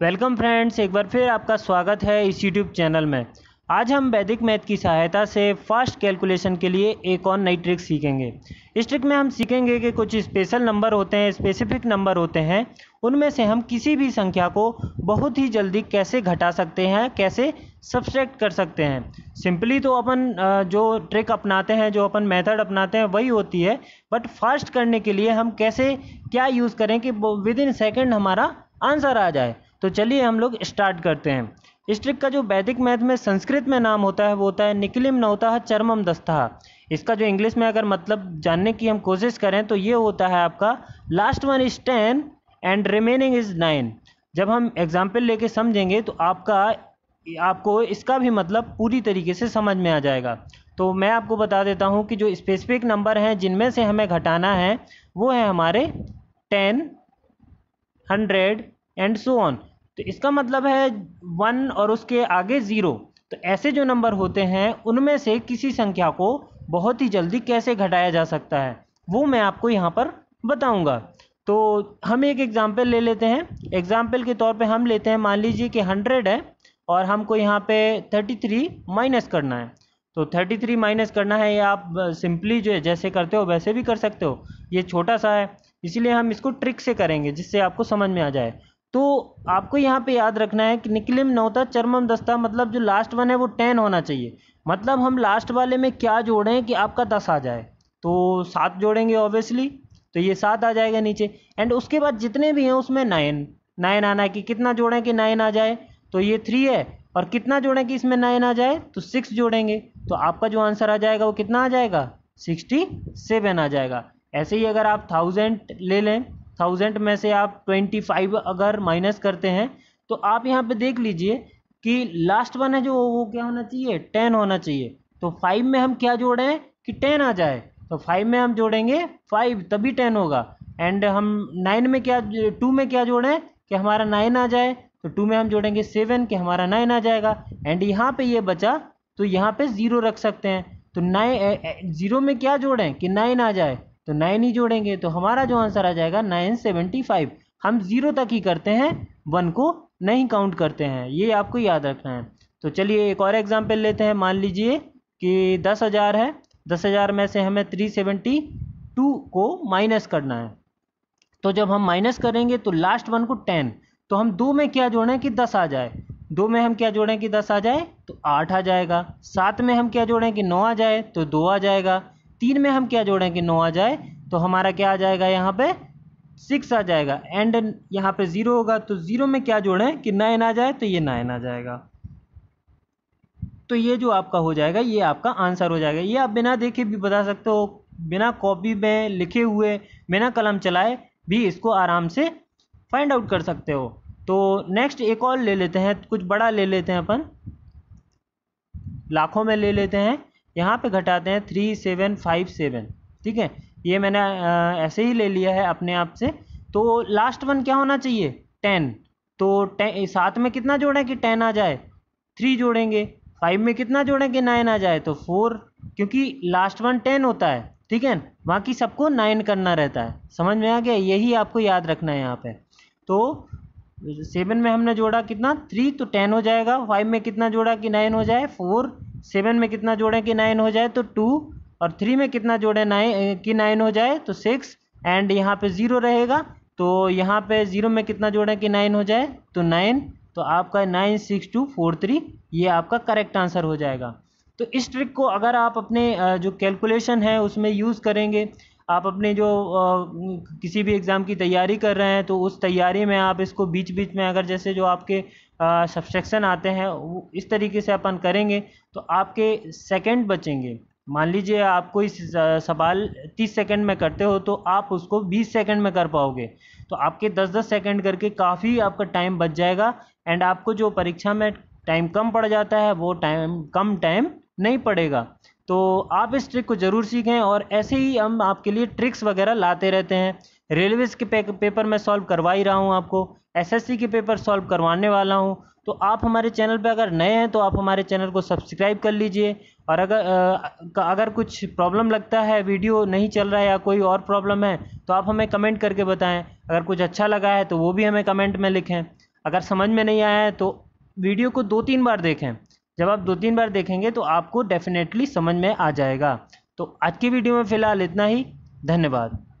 welcome friends एक बार फिर आपका स्वागत है इस यूट्यूब चैनल में आज हम वैदिक मैथ की सहायता से फास्ट कैलकुलेशन के लिए एक और नई ट्रिक सीखेंगे इस ट्रिक में हम सीखेंगे कि कुछ स्पेशल नंबर होते हैं स्पेसिफिक नंबर होते हैं उनमें से हम किसी भी संख्या को बहुत ही जल्दी कैसे घटा सकते हैं कैसे सब्सट्रैक्ट कर सकते हैं सिंपली तो अपन जो ट्रिक अपनाते हैं जो अपन मेथड अपनाते हैं वही होती है बट फास्ट करने के लिए हम कैसे क्या यूज़ करें कि विद इन सेकेंड हमारा आंसर आ जाए तो चलिए हम लोग स्टार्ट करते हैं स्ट्रिक का जो वैदिक मैथ में संस्कृत में नाम होता है वो होता है निकलिम नौता चरमम दस्ता इसका जो इंग्लिश में अगर मतलब जानने की हम कोशिश करें तो ये होता है आपका last one is ten and remaining is nine जब हम एग्जाम्पल लेके समझेंगे तो आपका आपको इसका भी मतलब पूरी तरीके से समझ में आ जाएगा तो मैं आपको बता देता हूँ कि जो स्पेसिफिक नंबर हैं जिनमें से हमें घटाना है वो है हमारे ten hundred and so on तो इसका मतलब है वन और उसके आगे ज़ीरो तो ऐसे जो नंबर होते हैं उनमें से किसी संख्या को बहुत ही जल्दी कैसे घटाया जा सकता है वो मैं आपको यहाँ पर बताऊँगा तो हम एक एग्ज़ाम्पल ले लेते हैं एग्ज़ाम्पल के तौर पे हम लेते हैं मान लीजिए कि हंड्रेड है और हमको यहाँ पे थर्टी थ्री माइनस करना है तो थर्टी थ्री माइनस करना है ये आप सिंपली जो है जैसे करते हो वैसे भी कर सकते हो ये छोटा सा है इसीलिए हम इसको ट्रिक से करेंगे जिससे आपको समझ में आ जाए तो आपको यहाँ पे याद रखना है कि निकलिम नौता चरमम दस्ता मतलब जो लास्ट वन है वो टेन होना चाहिए मतलब हम लास्ट वाले में क्या जोड़ें कि आपका दस आ जाए तो सात जोड़ेंगे ऑब्वियसली तो ये सात आ जाएगा नीचे एंड उसके बाद जितने भी हैं उसमें नाइन नाइन आना है कि कितना जोड़ें कि नाइन आ जाए तो ये थ्री है और कितना जोड़ें कि इसमें नाइन आ जाए तो सिक्स जोड़ेंगे तो आपका जो आंसर आ जाएगा वो कितना आ जाएगा सिक्सटी सेवन आ जाएगा ऐसे ही अगर आप थाउजेंड ले लें थाउजेंड में से आप ट्वेंटी फाइव अगर माइनस करते हैं तो आप यहाँ पे देख लीजिए कि लास्ट वन है जो वो क्या होना चाहिए टेन होना चाहिए तो फाइव में हम क्या जोड़ें कि टेन आ जाए तो फाइव में हम जोड़ेंगे फाइव तभी टेन होगा एंड हम नाइन में क्या टू में क्या जोड़ें कि हमारा नाइन आ जाए तो टू में हम जोड़ेंगे सेवन कि हमारा नाइन आ जाएगा एंड यहाँ पे ये बचा तो यहाँ पे ज़ीरो रख सकते हैं तो नाइन ज़ीरो में क्या जोड़ें कि नाइन आ जाए तो नाइन ही जोड़ेंगे तो हमारा जो आंसर आ जाएगा नाइन सेवेंटी फाइव हम ज़ीरो तक ही करते हैं वन को नहीं काउंट करते हैं ये आपको याद रखना है तो चलिए एक और एग्जाम्पल लेते हैं मान लीजिए कि दस हज़ार है दस हज़ार में से हमें थ्री सेवेंटी टू को माइनस करना है तो जब हम माइनस करेंगे तो लास्ट वन को टेन तो हम दो में क्या जोड़ें कि दस आ जाए दो में हम क्या जोड़ें कि दस आ जाए तो आठ आ जाएगा सात में हम क्या जोड़ें कि नौ आ जाए तो दो आ जाएगा तीन में हम क्या जोड़ें कि नौ आ जाए तो हमारा क्या आ जाएगा यहाँ पे सिक्स आ जाएगा एंड यहाँ पे ज़ीरो होगा तो ज़ीरो में क्या जोड़ें कि नाइन आ जाए तो ये नाइन आ जाएगा तो ये जो आपका हो जाएगा ये आपका आंसर हो जाएगा ये आप बिना देखे भी बता सकते हो बिना कॉपी में लिखे हुए बिना कलम चलाए भी इसको आराम से फाइंड आउट कर सकते हो तो नेक्स्ट एक और ले लेते हैं कुछ बड़ा ले लेते हैं अपन लाखों में ले लेते हैं यहाँ पे घटाते हैं थ्री सेवन फाइव सेवन ठीक है ये मैंने ऐसे ही ले लिया है अपने आप से तो लास्ट वन क्या होना चाहिए टेन तो टेन सात में कितना जोड़ें कि टेन आ जाए थ्री जोड़ेंगे फाइव में कितना जोड़ें कि नाइन आ जाए तो फोर क्योंकि लास्ट वन टेन होता है ठीक है बाकी सबको नाइन करना रहता है समझ में आ गया यही आपको याद रखना है यहाँ पर तो सेवन में हमने जोड़ा कितना थ्री तो टेन हो जाएगा फाइव में कितना जोड़ा कि नाइन हो जाए फोर सेवन में कितना जोड़ें कि नाइन हो जाए तो टू और थ्री में कितना जोड़ें नाइन कि नाइन हो जाए तो सिक्स एंड यहाँ पे ज़ीरो रहेगा तो यहाँ पे ज़ीरो में कितना जोड़ें कि नाइन हो जाए तो नाइन तो आपका nine six two four three ये आपका करेक्ट आंसर हो जाएगा तो इस ट्रिक को अगर आप अपने जो कैलकुलेशन है उसमें यूज़ करेंगे आप अपने जो किसी भी एग्ज़ाम की तैयारी कर रहे हैं तो उस तैयारी में आप इसको बीच बीच में अगर जैसे जो आपके सब्सट्रैक्शन आते हैं वो इस तरीके से अपन करेंगे तो आपके सेकंड बचेंगे मान लीजिए आप कोई सवाल तीस सेकंड में करते हो तो आप उसको बीस सेकंड में कर पाओगे तो आपके दस दस सेकंड करके काफ़ी आपका टाइम बच जाएगा एंड आपको जो परीक्षा में टाइम कम पड़ जाता है वो टाइम कम टाइम नहीं पड़ेगा तो आप इस ट्रिक को ज़रूर सीखें और ऐसे ही हम आपके लिए ट्रिक्स वगैरह लाते रहते हैं रेलवेज़ के पे, पेपर मैं सॉल्व करवा ही रहा हूँ आपको एसएससी के पेपर सॉल्व करवाने वाला हूँ तो आप हमारे चैनल पे अगर नए हैं तो आप हमारे चैनल को सब्सक्राइब कर लीजिए और अगर आ, अगर कुछ प्रॉब्लम लगता है वीडियो नहीं चल रहा है या कोई और प्रॉब्लम है तो आप हमें कमेंट करके बताएं अगर कुछ अच्छा लगा है तो वो भी हमें कमेंट में लिखें अगर समझ में नहीं आया है तो वीडियो को दो तीन बार देखें जब आप दो तीन बार देखेंगे तो आपको डेफिनेटली समझ में आ जाएगा तो आज की वीडियो में फ़िलहाल इतना ही धन्यवाद